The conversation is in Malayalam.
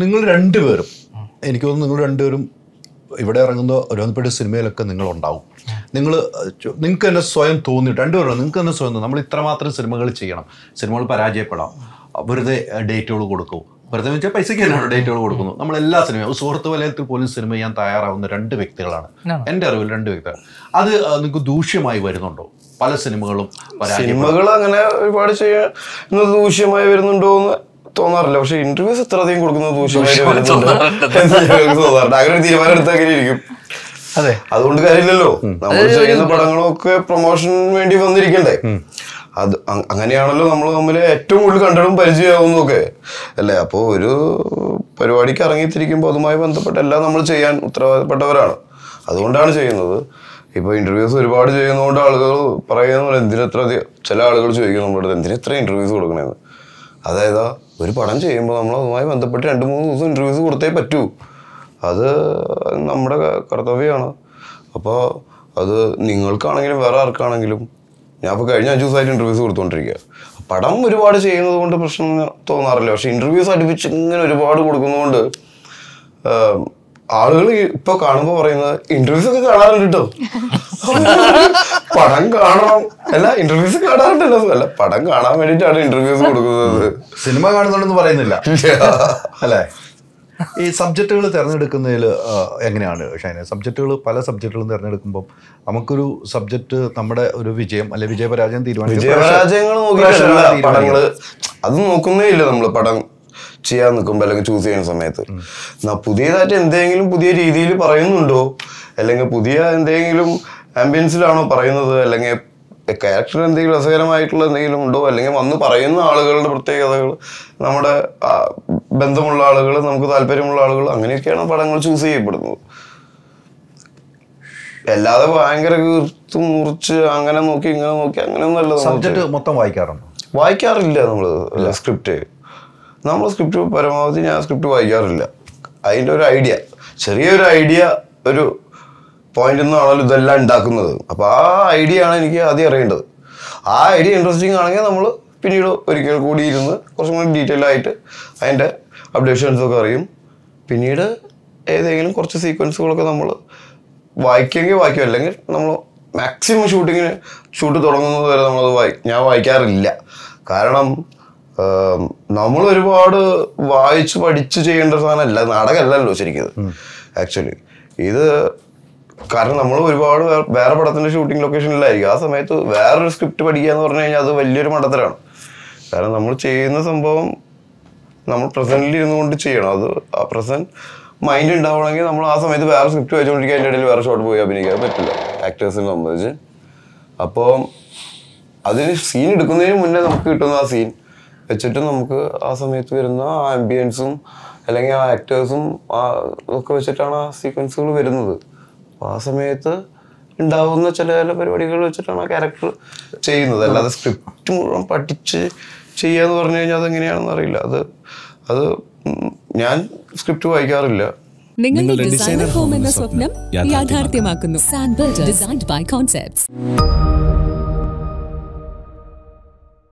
നിങ്ങൾ രണ്ടുപേരും എനിക്ക് തോന്നുന്നു നിങ്ങൾ രണ്ടുപേരും ഇവിടെ ഇറങ്ങുന്ന ഒരുപാട് സിനിമയിലൊക്കെ നിങ്ങൾ ഉണ്ടാവും നിങ്ങൾ നിങ്ങൾക്ക് തന്നെ സ്വയം തോന്നി രണ്ടുപേരും നിങ്ങൾക്ക് തന്നെ സ്വയം തോന്നി നമ്മൾ ഇത്രമാത്രം സിനിമകൾ ചെയ്യണം സിനിമകൾ പരാജയപ്പെടാം വെറുതെ ഡേറ്റുകൾ കൊടുക്കും വെറുതെ വെച്ചാൽ പൈസയ്ക്ക് തന്നെയാണ് ഡേറ്റുകൾ കൊടുക്കുന്നു നമ്മൾ എല്ലാ സിനിമയും സുഹൃത്ത് വലയത്തിൽ പോലും സിനിമ ചെയ്യാൻ തയ്യാറാവുന്ന രണ്ട് വ്യക്തികളാണ് എൻ്റെ അറിവിൽ രണ്ട് വ്യക്തികൾ അത് നിങ്ങൾക്ക് ദൂഷ്യമായി വരുന്നുണ്ടോ പല സിനിമകളും സിനിമകൾ അങ്ങനെ ഒരുപാട് ചെയ്യുന്നത് ദൂഷ്യമായി വരുന്നുണ്ടോ എന്ന് തോന്നാറില്ല പക്ഷെ ഇന്റർവ്യൂസ് ഇത്ര അധികം കൊടുക്കുന്നത് അങ്ങനെ ഒരു തീരുമാനം ഇരിക്കും അതെ അതുകൊണ്ട് കാര്യമില്ലല്ലോ നമ്മൾ ചെയ്യുന്ന പടങ്ങളൊക്കെ പ്രൊമോഷൻ വേണ്ടി വന്നിരിക്കണ്ടേ അത് അങ്ങനെയാണല്ലോ നമ്മൾ തമ്മിൽ ഏറ്റവും കൂടുതൽ കണ്ടിടും പരിചയമാവുന്നതൊക്കെ അല്ലേ അപ്പോൾ ഒരു പരിപാടിക്ക് ഇറങ്ങിത്തിരിക്കുമ്പോൾ അതുമായി ബന്ധപ്പെട്ട എല്ലാം നമ്മൾ ചെയ്യാൻ ഉത്തരവാദപ്പെട്ടവരാണ് അതുകൊണ്ടാണ് ചെയ്യുന്നത് ഇപ്പൊ ഇന്റർവ്യൂസ് ഒരുപാട് ചെയ്യുന്നതുകൊണ്ട് ആളുകൾ പറയുന്നത് എന്തിനത്ര ചില ആളുകൾ ചോദിക്കുന്നു നമ്മുടെ അടുത്ത് എന്തിനെത്ര ഇന്റർവ്യൂസ് കൊടുക്കണമെന്ന് അതായത് ഒരു പടം ചെയ്യുമ്പോൾ നമ്മൾ അതുമായി ബന്ധപ്പെട്ട് രണ്ട് മൂന്ന് ദിവസം ഇൻ്റർവ്യൂസ് കൊടുത്തേ പറ്റൂ അത് നമ്മുടെ കർത്തവ്യമാണ് അപ്പോൾ അത് നിങ്ങൾക്കാണെങ്കിലും വേറെ ആർക്കാണെങ്കിലും ഞാൻ ഇപ്പോൾ കഴിഞ്ഞ അഞ്ച് ദിവസമായിട്ട് ഇൻ്റർവ്യൂസ് കൊടുത്തുകൊണ്ടിരിക്കുക പടം ഒരുപാട് ചെയ്യുന്നത് കൊണ്ട് പ്രശ്നം തോന്നാറില്ല പക്ഷേ ഇൻ്റർവ്യൂസ് അടുപ്പിച്ച് ഇങ്ങനെ ഒരുപാട് കൊടുക്കുന്നതുകൊണ്ട് ആളുകൾ ഇപ്പൊ കാണുമ്പോ പറയുന്നത് ഇന്റർവ്യൂസ് ഒക്കെ കാണാറുണ്ട് കേട്ടോ പടം കാണണം അല്ല ഇന്റർവ്യൂസ് കാണാറുണ്ട് അല്ല പടം കാണാൻ വേണ്ടിട്ടാണ് ഇന്റർവ്യൂസ് കൊടുക്കുന്നത് സിനിമ കാണുന്നുണ്ടെന്ന് പറയുന്നില്ല അല്ലേ ഈ സബ്ജക്റ്റുകൾ തിരഞ്ഞെടുക്കുന്നതിൽ എങ്ങനെയാണ് ഷൈന സബ്ജക്റ്റുകൾ പല സബ്ജക്റ്റുകളും തിരഞ്ഞെടുക്കുമ്പോൾ നമുക്കൊരു സബ്ജക്റ്റ് നമ്മുടെ ഒരു വിജയം അല്ലെ വിജയപരാജയം തീരുമാനിക്കും വിജയപരാജയങ്ങൾ അത് നോക്കുന്നേ ഇല്ല നമ്മൾ പടം ചെയ്യാൻ നിൽക്കുമ്പോൾ അല്ലെങ്കിൽ ചൂസ് ചെയ്യുന്ന സമയത്ത് പുതിയതായിട്ട് എന്തെങ്കിലും പുതിയ രീതിയിൽ പറയുന്നുണ്ടോ അല്ലെങ്കിൽ പുതിയ എന്തെങ്കിലും ആംബിയൻസിലാണോ പറയുന്നത് അല്ലെങ്കിൽ ക്യാരക്ടർ എന്തെങ്കിലും രസകരമായിട്ടുള്ള എന്തെങ്കിലും ഉണ്ടോ അല്ലെങ്കിൽ വന്ന് പറയുന്ന ആളുകളുടെ പ്രത്യേകതകൾ നമ്മുടെ ബന്ധമുള്ള ആളുകൾ നമുക്ക് താല്പര്യമുള്ള ആളുകൾ അങ്ങനെയൊക്കെയാണ് പടങ്ങൾ ചൂസ് ചെയ്യപ്പെടുന്നത് അല്ലാതെ ഭയങ്കര കീർത്തു മുറിച്ച് അങ്ങനെ നോക്കി ഇങ്ങനെ നോക്കി അങ്ങനെ ഒന്നല്ല സബ്ജക്ട് മൊത്തം വായിക്കാറുണ്ടോ വായിക്കാറില്ല നമ്മൾ സ്ക്രിപ്റ്റ് നമ്മൾ സ്ക്രിപ്റ്റ് പരമാവധി ഞാൻ സ്ക്രിപ്റ്റ് വായിക്കാറില്ല അതിൻ്റെ ഒരു ഐഡിയ ചെറിയൊരു ഐഡിയ ഒരു പോയിന്റിൽ നിന്നാണല്ലോ ഇതെല്ലാം ഉണ്ടാക്കുന്നത് അപ്പോൾ ആ ഐഡിയ ആണ് എനിക്ക് ആദ്യം അറിയേണ്ടത് ആ ഐഡിയ ഇൻട്രസ്റ്റിംഗ് ആണെങ്കിൽ നമ്മൾ പിന്നീട് ഒരിക്കൽ കൂടി ഇരുന്ന് കുറച്ചും കൂടി ഡീറ്റെയിൽ ആയിട്ട് അതിൻ്റെ അപ്ഡേഷൻസൊക്കെ അറിയും പിന്നീട് ഏതെങ്കിലും കുറച്ച് സീക്വൻസുകളൊക്കെ നമ്മൾ വായിക്കുമെങ്കിൽ വായിക്കും അല്ലെങ്കിൽ നമ്മൾ മാക്സിമം ഷൂട്ടിങ്ങിന് ഷൂട്ട് തുടങ്ങുന്നത് വരെ നമ്മളത് വായി ഞാൻ വായിക്കാറില്ല കാരണം നമ്മൾ ഒരുപാട് വായിച്ചു പഠിച്ചു ചെയ്യേണ്ട സാധനമല്ല നാടകമല്ലല്ലോ ശരിക്കും ആക്ച്വലി ഇത് കാരണം നമ്മൾ ഒരുപാട് വേറെ പടത്തിന്റെ ഷൂട്ടിംഗ് ലൊക്കേഷനിലായിരിക്കും ആ സമയത്ത് വേറൊരു സ്ക്രിപ്റ്റ് പഠിക്കുക എന്ന് പറഞ്ഞു കഴിഞ്ഞാൽ അത് വലിയൊരു മണ്ടത്തരാണ് കാരണം നമ്മൾ ചെയ്യുന്ന സംഭവം നമ്മൾ പ്രസന്റിൽ ഇരുന്നുകൊണ്ട് ചെയ്യണം അത് ആ പ്രസന്റ് മൈൻഡ് ഉണ്ടാവണമെങ്കിൽ നമ്മൾ ആ സമയത്ത് വേറെ സ്ക്രിപ്റ്റ് വായിച്ചുകൊണ്ടിരിക്കുക അതിൻ്റെ ഇടയിൽ വേറെ ഷോട്ട് പോയി അഭിനയിക്കാൻ പറ്റില്ല ആക്ടേഴ്സിനെ സംബന്ധിച്ച് അപ്പോൾ അതിന് സീൻ എടുക്കുന്നതിന് മുന്നേ നമുക്ക് കിട്ടുന്ന ആ സീൻ വെച്ചിട്ട് നമുക്ക് ആ സമയത്ത് വരുന്ന ആ ആംബിയൻസും അല്ലെങ്കിൽ ആ ആക്ടേഴ്സും ഒക്കെ വെച്ചിട്ടാണ് ആ സീക്വൻസുകൾ വരുന്നത് അപ്പോൾ ആ സമയത്ത് ഉണ്ടാവുന്ന ചില ചില പരിപാടികൾ വെച്ചിട്ടാണ് ആ ക്യാരക്ടർ ചെയ്യുന്നത് അല്ലാതെ സ്ക്രിപ്റ്റ് മുഴുവൻ പഠിച്ച് ചെയ്യുക എന്ന് പറഞ്ഞു കഴിഞ്ഞാൽ അതെങ്ങനെയാണെന്ന് അറിയില്ല അത് അത് ഞാൻ സ്ക്രിപ്റ്റ് വായിക്കാറില്ല നിങ്ങളുടെ ഡിസൈനർ ഹോം എന്ന സ്വപ്നം യാഥാർത്ഥ്യമാക്കുന്നു സാൻബൽ ഡിസൈൻഡ് ബൈ കോൺസെപ്റ്റ്സ്